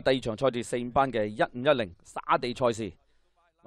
第二场赛事，四五班嘅一五一零沙地赛事。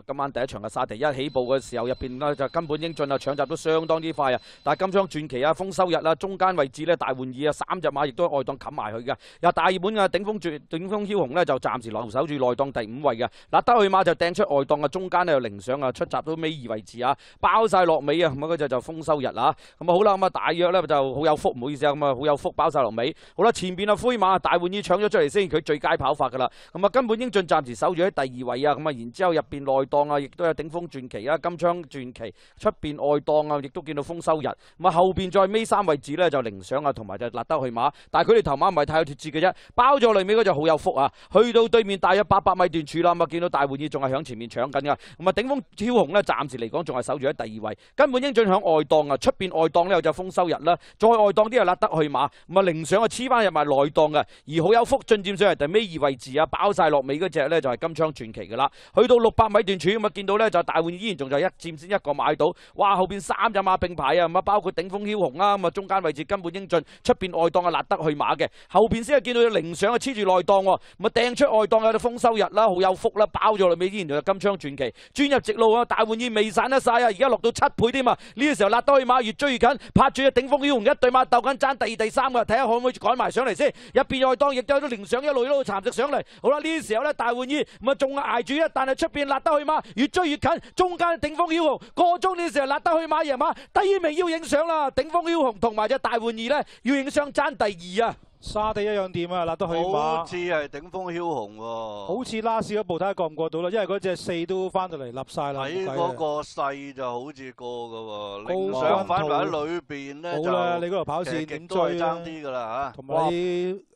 今晚第一场嘅沙地，一起步嘅时候入边咧就根本英俊啊抢集都相当之快啊！但系金章传奇啊丰收日啊、中间位置咧大换意啊三只马亦都外档冚埋佢嘅，又大热本嘅顶峰絕顶峰枭雄咧就暂时留守住内档第五位嘅，嗱德去马就掟出外档嘅中间咧零上啊出闸都尾二位置啊包晒落尾啊咁嗰只就丰收日啦，咁啊好啦咁啊大约咧就好有福，唔好意思啊咁啊好有福包晒落尾，好啦前边啊灰马大换意抢咗出嚟先，佢最佳跑法噶啦，咁啊根本英俊暂时守住喺第二位啊，咁啊然之后入边内。档啊，亦都有顶峰传奇啊，金枪传奇出边外档啊，亦都见到丰收日。咁啊后边再尾三位置咧就零上啊，同埋就立得去马。但系佢哋头马唔系太有脱节嘅啫，包咗里尾嗰只好有福啊。去到对面大约八百米段处啦，咁啊见到大玩意仲系响前面抢紧噶。咁啊顶峰挑雄咧，暂时嚟讲仲系守住喺第二位。根本英俊响外档啊，出边外档咧就系丰收日啦。再外档啲又立得去马。咁啊零上啊黐翻入埋内档嘅，而好有福进占上嚟第尾二位置啊，包晒落尾嗰只咧就系金枪传奇噶啦。去到六百米段。咁啊，見到咧就大換衣，依然仲就一占先一個買到，哇！後边三隻馬並排啊，咁啊包括頂峰枭雄啦，咁啊中間位置根本英俊，出邊外檔啊立得去馬嘅，後边先係見到有零上啊黐住內檔，咪掟出外檔有啲豐收日啦，好有福啦，包咗裏面依然仲有金槍傳奇，轉入直路啊大換衣未散得晒啊，而家落到七倍添啊，呢个時候立得去馬越追越緊，拍住只頂峰枭雄一對馬鬥緊爭第二第三嘅，睇下可唔可以改埋上嚟先，入邊外檔亦都有啲零上一路一路蠶食上嚟，好啦，呢個時候咧大換衣咪仲捱住一，但係出邊立得去。越追越近，中间顶峰英雄过终点时候，立得去马爷马，第二名要影相啦。顶峰英雄同埋只大玩意咧，要影相争第二啊。沙地一样点啊？立得去马好似系顶峰枭雄喎，好似拉斯嗰部睇下过唔过到啦。因为嗰只四都翻到嚟立晒啦。睇嗰个细就好似过噶，你上返埋喺里边咧好啦，你嗰度跑线点追？争啲噶啦吓。同埋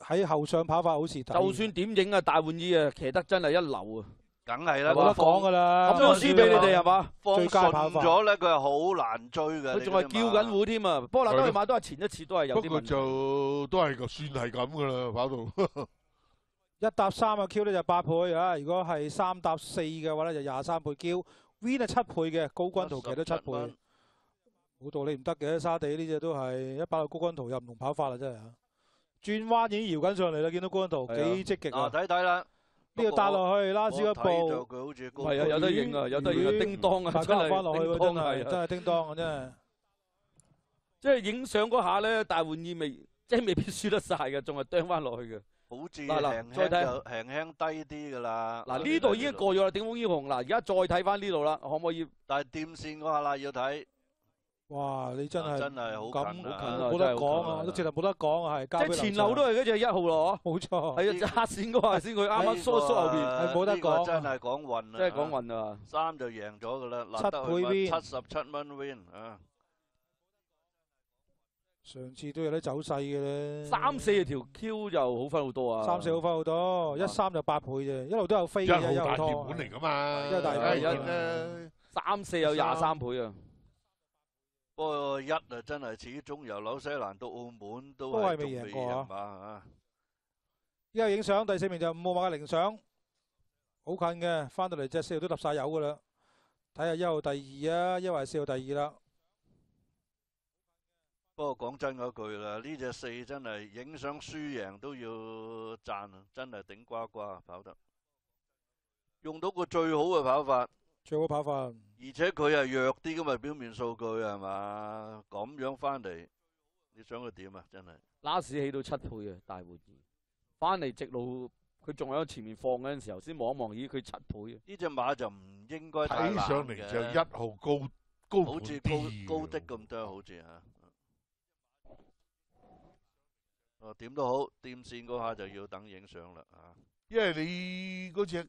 喺后上跑法好似就算点影啊，大玩意啊，骑得真系一流啊！梗系啦，冇得讲噶啦。咁都输俾你哋系嘛？放监咗咧，佢系好难追嘅。佢仲系叫紧呼添啊！不过嗱，当你买都系前一次都系有啲。不过就都系算系咁噶啦，跑到 一搭三啊！Q 咧就八倍啊！如果系三搭四嘅话咧就廿三倍 Q，V 咧七倍嘅高光图其实都七倍。冇道理唔得嘅，沙地呢只都系一百跑高光图又唔同跑法啦，真系。啊！转弯已经摇紧上嚟啦，见到高光图几积极啊！睇睇啦。呢度搭落去，拉少一步，係啊，有得影啊，有得影啊，叮當啊，大家翻落去喎，真係真係叮當啊，真係。即係影相嗰下咧，大玩意未？即係未必輸得晒嘅，仲係掟翻落去嘅。好住，輕再睇輕輕低啲㗎啦。嗱呢度已經過咗啦，顶峰英雄。嗱而家再睇翻呢度啦，可唔可以？但係掂線嗰下啦，要睇。哇！你真係真係好近，好近，冇得講啊，都直頭冇得講啊，係即前楼都係嗰只一號咯，冇錯。係啊，揸嗰下先佢啱啱縮縮后边，係冇得講。真係講運啊！真係講運啊！三就贏咗噶啦，七倍 V，七十七蚊 win 啊！上次都有啲走勢嘅咧，三四條 Q 就好翻好多啊！三四好翻好多，一三就八倍啫，一路都有飛嘅，真係大嚟噶嘛，真係大家一，三四有廿三倍啊！不过一啊，真系始终由纽西兰到澳门都系未赢过啊！一系影相，第四名就五号马零相，好近嘅，翻到嚟只四都立晒油噶啦。睇下一号第二啊，一号四号第二啦。不过讲真嗰句啦，呢只四真系影相输赢都要赞，真系顶呱呱跑得，用到个最好嘅跑法。最好跑法，而且佢系弱啲嘅，嘛，表面数据系嘛？咁样翻嚟，你想佢点啊？真系拉屎起到七倍啊！大换，翻嚟直路佢仲喺前面放嗰阵时候，先望一望，咦？佢七倍啊！呢只马就唔应该睇上嚟就一号高高好似高的咁多，好似吓。哦，点都好，掂线嗰下就要等影相啦啊！因为你嗰只。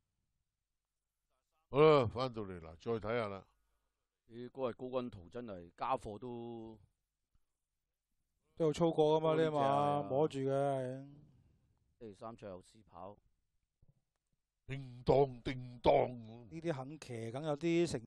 好啦，翻到嚟啦，再睇下啦。咦，嗰日高跟图真系家伙都都有操过噶嘛？你啊嘛摸住嘅，第三最后试跑，叮当叮当。呢啲肯骑，梗有啲成。